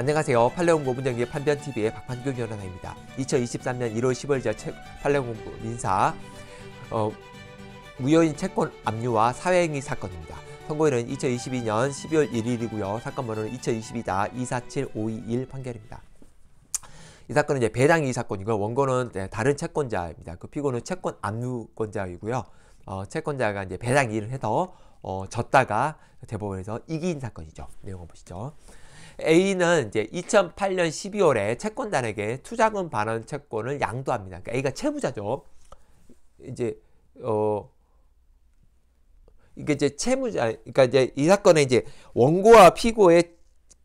안녕하세요. 팔레온고문정기 판변TV의 박판규 변호사입니다. 2023년 1월 15일자 팔레온고분 민사 어, 무효인 채권 압류와 사회행위 사건입니다. 선고일은 2022년 12월 1일이고요. 사건 번호는 2022다 247521 판결입니다. 이 사건은 이제 배당이 사건이고요. 원고는 다른 채권자입니다. 그 피고는 채권 압류권자이고요. 어, 채권자가 이제 배당일을 해서 어, 졌다가 대법원에서 이긴 사건이죠. 내용을 보시죠. A는 이제 2008년 12월에 채권단에게 투자금 반환 채권을 양도합니다. 그러니까 A가 채무자죠. 이제 어 이게 이제 채무자 그러니까 이제 이 사건에 이제 원고와 피고의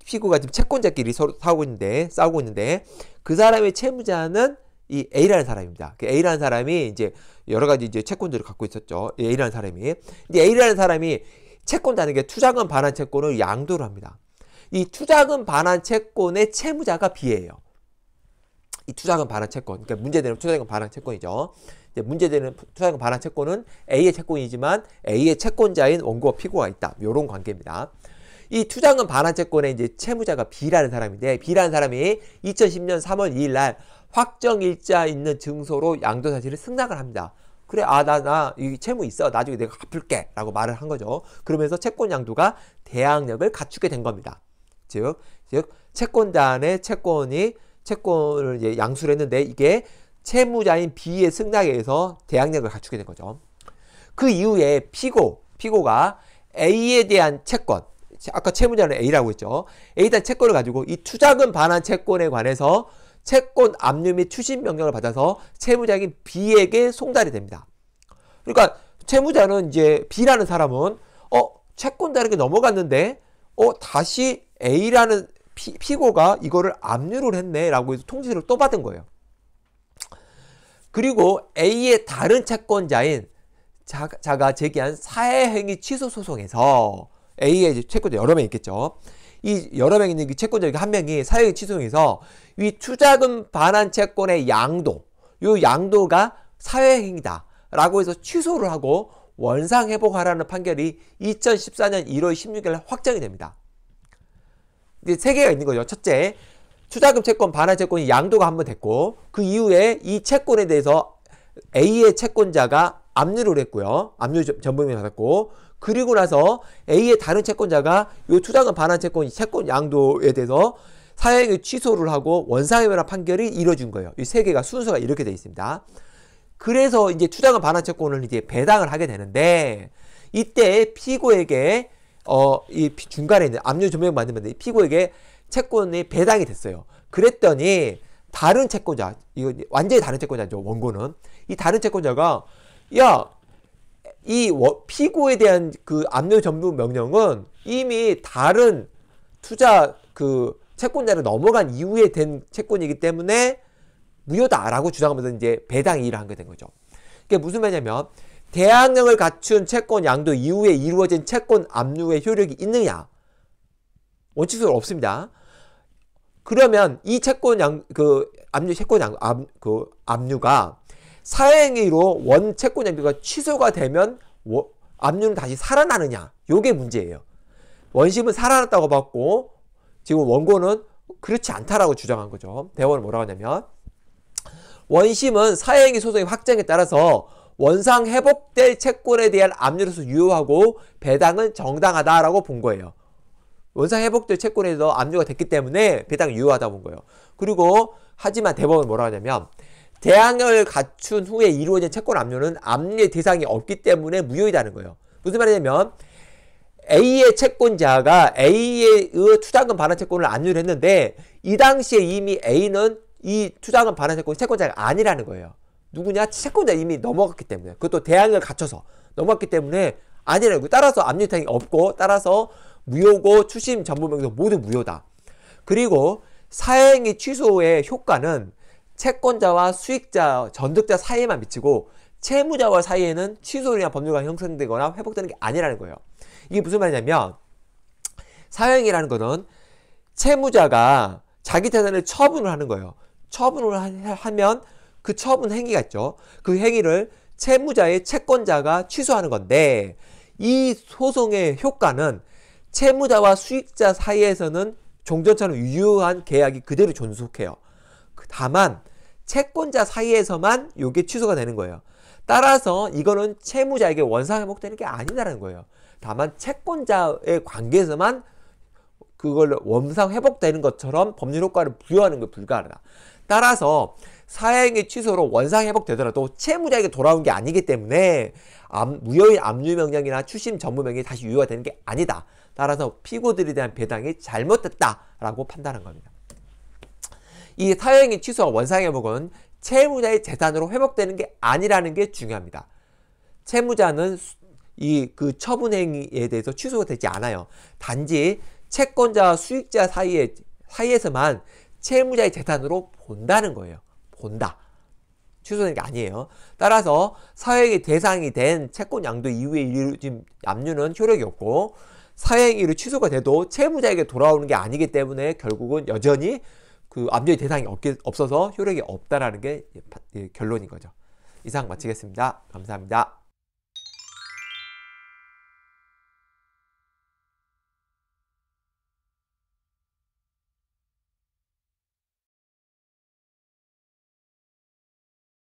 피고가 지금 채권자끼리 서로 싸우고 있는데 싸우고 있는데 그 사람의 채무자는 이 A라는 사람입니다. 그 A라는 사람이 이제 여러 가지 이제 채권들을 갖고 있었죠. A라는 사람이. 근데 A라는 사람이 채권단에게 투자금 반환 채권을 양도를 합니다. 이 투자금 반환 채권의 채무자가 B예요. 이 투자금 반환 채권. 그러니까 문제되는 투자금 반환 채권이죠. 문제되는 투자금 반환 채권은 A의 채권이지만 A의 채권자인 원고와 피고가 있다. 요런 관계입니다. 이 투자금 반환 채권의 이제 채무자가 B라는 사람인데 B라는 사람이 2010년 3월 2일 날 확정일자 있는 증서로 양도 사실을 승낙을 합니다. 그래 아나 나, 이 채무 있어 나중에 내가 갚을게 라고 말을 한 거죠 그러면서 채권 양도가 대항력을 갖추게 된 겁니다 즉, 즉 채권단의 채권이 채권을 이제 양수를 했는데 이게 채무자인 B의 승낙에 의해서 대항력을 갖추게 된 거죠. 그 이후에 피고, 피고가 A에 대한 채권, 아까 채무자는 A라고 했죠. A에 대한 채권을 가지고 이 투자금 반환 채권에 관해서 채권 압류 및 추진 명령을 받아서 채무자인 B에게 송달이 됩니다. 그러니까 채무자는 이제 B라는 사람은 어 채권자에게 넘어갔는데 어 다시 A라는 피, 고가 이거를 압류를 했네라고 해서 통지를 서또 받은 거예요. 그리고 A의 다른 채권자인 자, 가 제기한 사회행위 취소 소송에서 A의 채권자 여러 명 있겠죠. 이 여러 명 있는 채권자 한 명이 사회행위 취소에서 이 투자금 반환 채권의 양도, 이 양도가 사회행위다. 라고 해서 취소를 하고 원상회복하라는 판결이 2014년 1월 16일 확정이 됩니다. 이제 세 개가 있는 거죠. 첫째, 투자금 채권, 반환 채권이 양도가 한 번 됐고 그 이후에 이 채권에 대해서 A의 채권자가 압류를 했고요. 압류 전범위를 받았고 그리고 나서 A의 다른 채권자가 이 투자금 반환 채권 채권 양도에 대해서 사형의 취소를 하고 원상회변한 판결이 이뤄진 거예요. 이 세 개가 순서가 이렇게 되어 있습니다. 그래서 이제 투자금 반환 채권을 이제 배당을 하게 되는데 이때 피고에게 어, 이 중간에 있는 압류 조명 만드는데 피고에게 채권이 배당이 됐어요. 그랬더니 다른 채권자, 이거 완전히 다른 채권자죠, 원고는. 이 다른 채권자가, 야, 이 피고에 대한 그 압류 전부 명령은 이미 다른 투자 그 채권자를 넘어간 이후에 된 채권이기 때문에 무효다라고 주장하면서 이제 배당 이의를 한게된 거죠. 그게 무슨 말이냐면 대항력을 갖춘 채권 양도 이후에 이루어진 채권 압류의 효력이 있느냐? 원칙적으로 없습니다. 그러면 이 채권 양, 그, 압류, 채권 양, 압, 그, 압류가 사행위로 원 채권 양도가 취소가 되면 워, 압류는 다시 살아나느냐? 요게 문제예요. 원심은 살아났다고 봤고, 지금 원고는 그렇지 않다라고 주장한 거죠. 대원은 뭐라고 하냐면, 원심은 사행위 소송의 확정에 따라서 원상 회복될 채권에 대한 압류로서 유효하고 배당은 정당하다라고 본 거예요. 원상 회복될 채권에서 압류가 됐기 때문에 배당이 유효하다 고본 거예요. 그리고 하지만 대법원은 뭐라 고 하냐면 대항을 갖춘 후에 이루어진 채권 압류는 압류의 대상이 없기 때문에 무효이다는 거예요. 무슨 말이냐면 A의 채권자가 A의 투자금 반환 채권을 압류를 했는데 이 당시에 이미 A는 이 투자금 반환 채권 채권자가 아니라는 거예요. 누구냐? 채권자 이미 넘어갔기 때문에 그것도 대항을 갖춰서 넘어갔기 때문에 아니라고 따라서 압류탕이 없고 따라서 무효고 추심 전부명도 모두 무효다. 그리고 사행이 취소의 효과는 채권자와 수익자, 전득자 사이에만 미치고 채무자와 사이에는 취소나 이 법률가 형성되거나 회복되는 게 아니라는 거예요. 이게 무슨 말이냐면 사형이라는 거는 채무자가 자기 재산을 처분을 하는 거예요. 처분을 하면 그 처분 행위가 있죠. 그 행위를 채무자의 채권자가 취소하는 건데 이 소송의 효과는 채무자와 수익자 사이에서는 종전처럼 유효한 계약이 그대로 존속해요. 그 다만 채권자 사이에서만 이게 취소가 되는 거예요. 따라서 이거는 채무자에게 원상 회복되는 게아니라는 거예요. 다만 채권자의 관계에서만 그걸 원상 회복되는 것처럼 법률 효과를 부여하는 게 불가하다. 따라서 사행의 취소로 원상 회복되더라도 채무자에게 돌아온 게 아니기 때문에 암, 무효인 압류 명령이나 추심 전무 명령이 다시 유효가 되는 게 아니다. 따라서 피고들에 대한 배당이 잘못됐다라고 판단한 겁니다. 이사행의 취소와 원상 회복은 채무자의 재산으로 회복되는 게 아니라는 게 중요합니다. 채무자는 이 그 처분 행위에 대해서 취소가 되지 않아요. 단지 채권자와 수익자 사이에 사이에서만 채무자의 재산으로 본다는 거예요. 본다. 취소된 게 아니에요. 따라서 사회의 대상이 된 채권 양도 이후의 이루어진 압류는 효력이 없고 사행위로 취소가 돼도 채무자에게 돌아오는 게 아니기 때문에 결국은 여전히 그 압류의 대상이 없게, 없어서 효력이 없다라는 게 예, 결론인 거죠. 이상 마치겠습니다. 감사합니다.